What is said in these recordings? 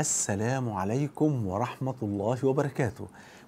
السلام عليكم ورحمة الله وبركاته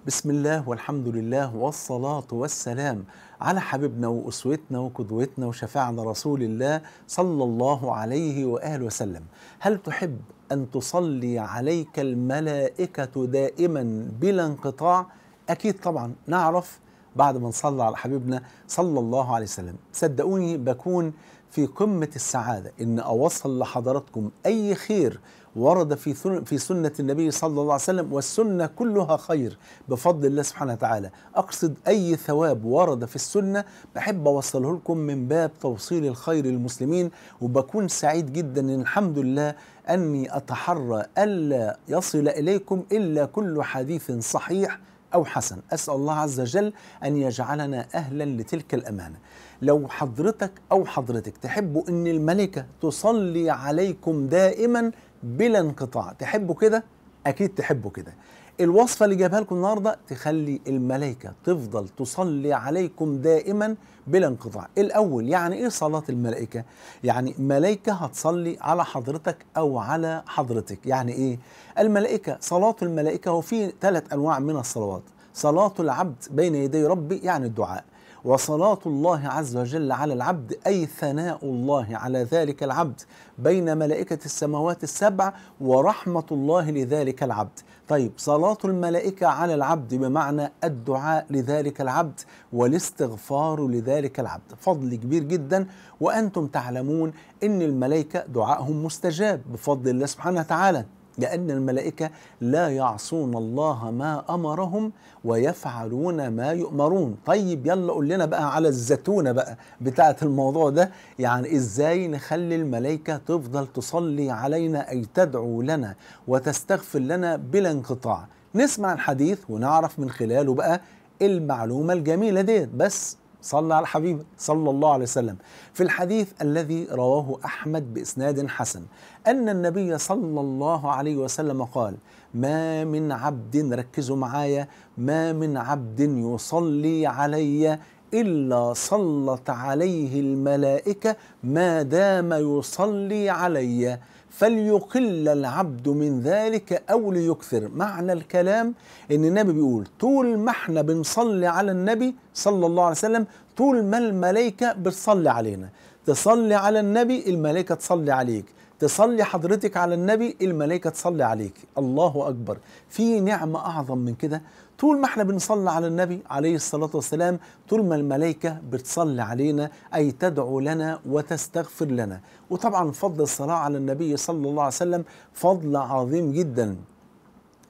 بسم الله والحمد لله والصلاة والسلام على حبيبنا وأسوتنا وقدوتنا وشفاعنا رسول الله صلى الله عليه وآله وسلم هل تحب أن تصلي عليك الملائكة دائما بلا انقطاع؟ أكيد طبعا نعرف بعد ما نصلى على حبيبنا صلى الله عليه وسلم صدقوني بكون في قمة السعادة إن أوصل لحضراتكم أي خير ورد في في سنة النبي صلى الله عليه وسلم والسنة كلها خير بفضل الله سبحانه وتعالى أقصد أي ثواب ورد في السنة بحب أوصله لكم من باب توصيل الخير للمسلمين وبكون سعيد جدا إن الحمد لله أني أتحرى ألا يصل إليكم إلا كل حديث صحيح أو حسن أسأل الله عز وجل أن يجعلنا أهلا لتلك الأمانة لو حضرتك أو حضرتك تحبوا أن الملكة تصلي عليكم دائما بلا انقطاع تحبه كده اكيد تحبه كده الوصفة اللي جابها لكم النهاردة تخلي الملائكة تفضل تصلي عليكم دائما بلا انقطاع الأول يعني إيه صلاة الملائكة؟ يعني ملائكة هتصلي على حضرتك أو على حضرتك يعني إيه؟ الملائكة صلاة الملائكة وفي ثلاث أنواع من الصلوات صلاة العبد بين يدي ربي يعني الدعاء وصلاة الله عز وجل على العبد أي ثناء الله على ذلك العبد بين ملائكة السماوات السبع ورحمة الله لذلك العبد طيب صلاة الملائكة على العبد بمعنى الدعاء لذلك العبد والاستغفار لذلك العبد فضل كبير جدا وأنتم تعلمون أن الملائكة دعائهم مستجاب بفضل الله سبحانه وتعالى لأن الملائكة لا يعصون الله ما أمرهم ويفعلون ما يؤمرون طيب يلا قول لنا بقى على الزتونة بقى بتاعة الموضوع ده يعني إزاي نخلي الملائكة تفضل تصلي علينا أي تدعو لنا وتستغفر لنا بلا انقطاع نسمع الحديث ونعرف من خلاله بقى المعلومة الجميلة ديت بس صلى على الحبيب صلى الله عليه وسلم في الحديث الذي رواه أحمد بإسناد حسن أن النبي صلى الله عليه وسلم قال ما من عبد ركزوا معايا ما من عبد يصلي علي إلا صلت عليه الملائكة ما دام يصلي علي فليقل العبد من ذلك أو ليكثر معنى الكلام إن النبي بيقول طول ما احنا بنصلي على النبي صلى الله عليه وسلم طول ما الملائكة بتصلي علينا تصلي على النبي الملائكة تصلي عليك تصلي حضرتك على النبي الملائكة تصلي عليك الله أكبر في نعمة أعظم من كده طول ما احنا بنصلي على النبي عليه الصلاة والسلام طول ما الملائكة بتصلي علينا أي تدعو لنا وتستغفر لنا وطبعا فضل الصلاة على النبي صلى الله عليه وسلم فضل عظيم جدا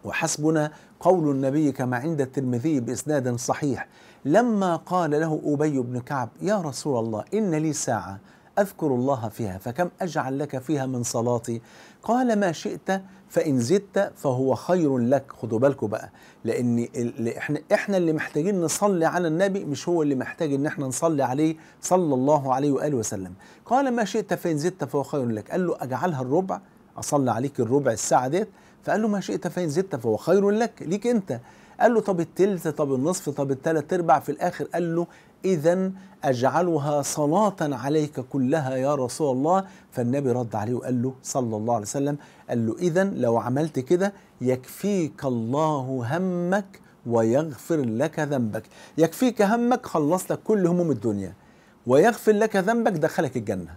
وحسبنا قول النبي كما عند الترمذي بإسناد صحيح لما قال له أبي بن كعب يا رسول الله إن لي ساعة أذكر الله فيها فكم أجعل لك فيها من صلاتي قال ما شئت فإن زدت فهو خير لك خدوا بالكم بقى لأن إحنا, إحنا اللي محتاجين نصلي على النبي مش هو اللي محتاج إن إحنا نصلي عليه صلى الله عليه وآله وسلم قال ما شئت فإن زدت فهو خير لك قال له أجعلها الربع أصلي عليك الربع الساعة ديت فقال له ما شئت فإن زدت فهو خير لك ليك أنت قال له طب التلت طب النصف طب التلات ارباع في الاخر قال له اذا اجعلها صلاه عليك كلها يا رسول الله فالنبي رد عليه وقال له صلى الله عليه وسلم قال له اذا لو عملت كده يكفيك الله همك ويغفر لك ذنبك يكفيك همك خلص لك كل هموم الدنيا ويغفر لك ذنبك دخلك الجنه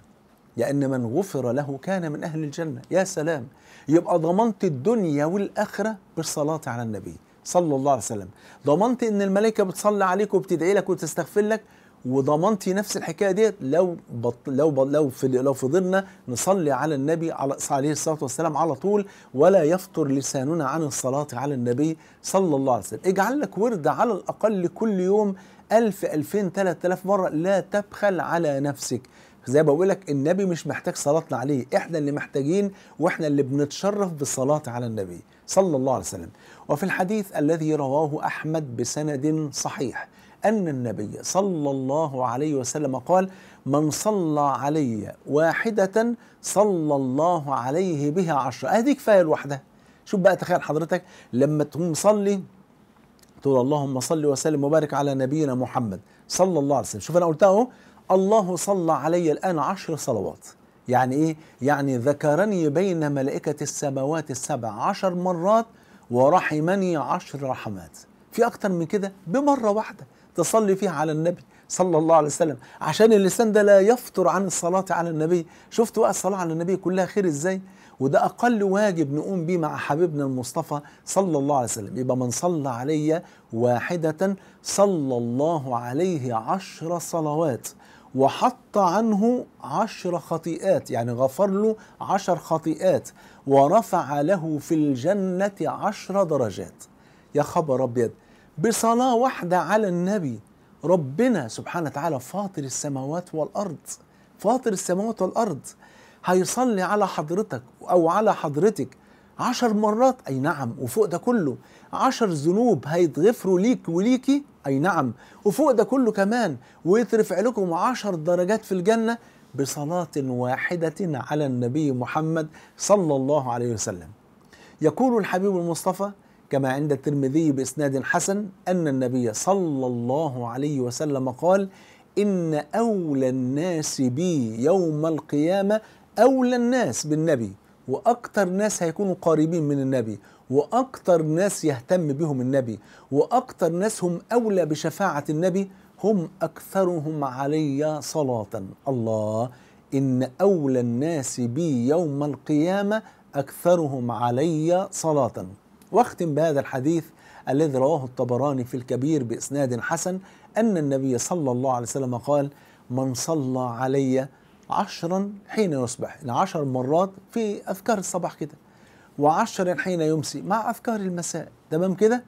لأن من غفر له كان من أهل الجنة يا سلام يبقى ضمنت الدنيا والآخرة بالصلاة على النبي صلى الله عليه وسلم ضمنت ان الملائكه بتصلي عليك وبتدعي لك وتستغفر لك وضمنت نفس الحكايه ديت لو بط لو بط لو لو فضلنا نصلي على النبي عليه الصلاه والسلام على طول ولا يفطر لساننا عن الصلاه على النبي صلى الله عليه وسلم اجعل لك ورد على الاقل كل يوم ألف ألفين ثلاثة آلاف مرة لا تبخل على نفسك زي ما بقول لك النبي مش محتاج صلاتنا عليه احنا اللي محتاجين واحنا اللي بنتشرف بالصلاة على النبي صلى الله عليه وسلم وفي الحديث الذي رواه أحمد بسند صحيح أن النبي صلى الله عليه وسلم قال من صلى علي واحدة صلى الله عليه بها عشرة هذه كفاية لوحدها شوف بقى تخيل حضرتك لما تقوم مصلي تقول اللهم صل وسلم وبارك على نبينا محمد صلى الله عليه وسلم شوف أنا قلتها أهو الله صلى علي الآن عشر صلوات يعني إيه؟ يعني ذكرني بين ملائكة السماوات السبع عشر مرات ورحمني عشر رحمات في أكتر من كده بمرة واحدة تصلي فيها على النبي صلى الله عليه وسلم عشان اللسان ده لا يفطر عن الصلاة على النبي شفتوا بقى الصلاة على النبي كلها خير إزاي وده أقل واجب نقوم بيه مع حبيبنا المصطفى صلى الله عليه وسلم يبقى من صلى علي واحدة صلى الله عليه عشر صلوات وحط عنه عشر خطيئات يعني غفر له عشر خطيئات ورفع له في الجنة عشر درجات يا خبر أبيض بصلاة واحدة على النبي ربنا سبحانه وتعالى فاطر السماوات والأرض فاطر السماوات والأرض هيصلي على حضرتك أو على حضرتك عشر مرات أي نعم وفوق ده كله عشر ذنوب هيتغفروا ليك وليكي أي نعم وفوق ده كله كمان ويترفع لكم عشر درجات في الجنة بصلاة واحدة على النبي محمد صلى الله عليه وسلم يقول الحبيب المصطفى كما عند الترمذي بإسناد حسن أن النبي صلى الله عليه وسلم قال إن أولى الناس بي يوم القيامة أولى الناس بالنبي واكتر ناس هيكونوا قريبين من النبي واكتر ناس يهتم بهم النبي واكتر ناس هم اولى بشفاعه النبي هم اكثرهم علي صلاه الله ان اولى الناس بي يوم القيامه اكثرهم علي صلاه واختم بهذا الحديث الذي رواه الطبراني في الكبير باسناد حسن ان النبي صلى الله عليه وسلم قال من صلى علي عشرا حين يصبح يعني عشر مرات في أذكار الصباح كده وعشرا حين يمسي مع أذكار المساء تمام كده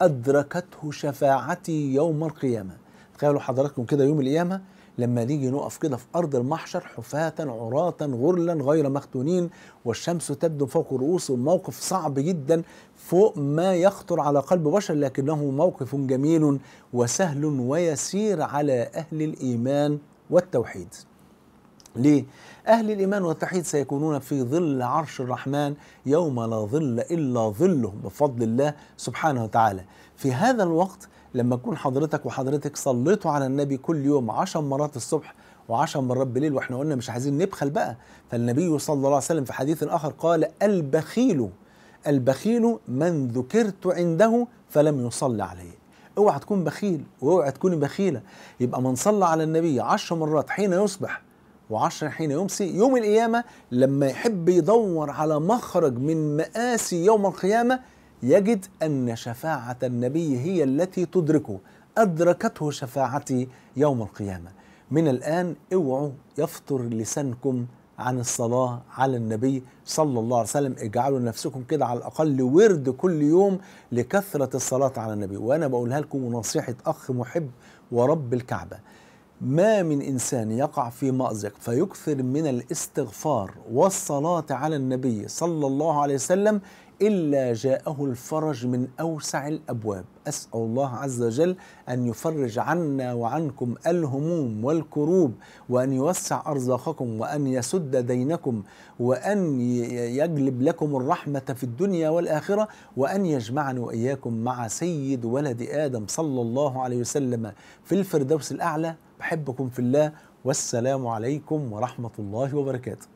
أدركته شفاعتي يوم القيامة تخيلوا حضراتكم كده يوم القيامة لما نيجي نقف كده في أرض المحشر حفاة عراة غرلا غير مختونين والشمس تبدو فوق رؤوسه موقف صعب جدا فوق ما يخطر على قلب بشر لكنه موقف جميل وسهل ويسير على أهل الإيمان والتوحيد ليه؟ أهل الإيمان والتوحيد سيكونون في ظل عرش الرحمن يوم لا ظل إلا ظله بفضل الله سبحانه وتعالى في هذا الوقت لما تكون حضرتك وحضرتك صليتوا على النبي كل يوم عشر مرات الصبح وعشر مرات بالليل واحنا قلنا مش عايزين نبخل بقى فالنبي صلى الله عليه وسلم في حديث آخر قال البخيل البخيل من ذكرت عنده فلم يصلي عليه اوعى تكون بخيل واوعى تكوني بخيله يبقى من صلى على النبي عشر مرات حين يصبح وعشرة حين يمسي يوم القيامة لما يحب يدور على مخرج من مآسي يوم القيامة يجد أن شفاعة النبي هي التي تدركه أدركته شفاعتي يوم القيامة من الآن اوعوا يفطر لسانكم عن الصلاة على النبي صلى الله عليه وسلم اجعلوا نفسكم كده على الأقل ورد كل يوم لكثرة الصلاة على النبي وأنا بقولها لكم نصيحة أخ محب ورب الكعبة ما من انسان يقع في مازق فيكثر من الاستغفار والصلاه على النبي صلى الله عليه وسلم إلا جاءه الفرج من أوسع الأبواب أسأل الله عز وجل أن يفرج عنا وعنكم الهموم والكروب وأن يوسع أرزاقكم وأن يسد دينكم وأن يجلب لكم الرحمة في الدنيا والآخرة وأن يجمعنا وإياكم مع سيد ولد آدم صلى الله عليه وسلم في الفردوس الأعلى بحبكم في الله والسلام عليكم ورحمة الله وبركاته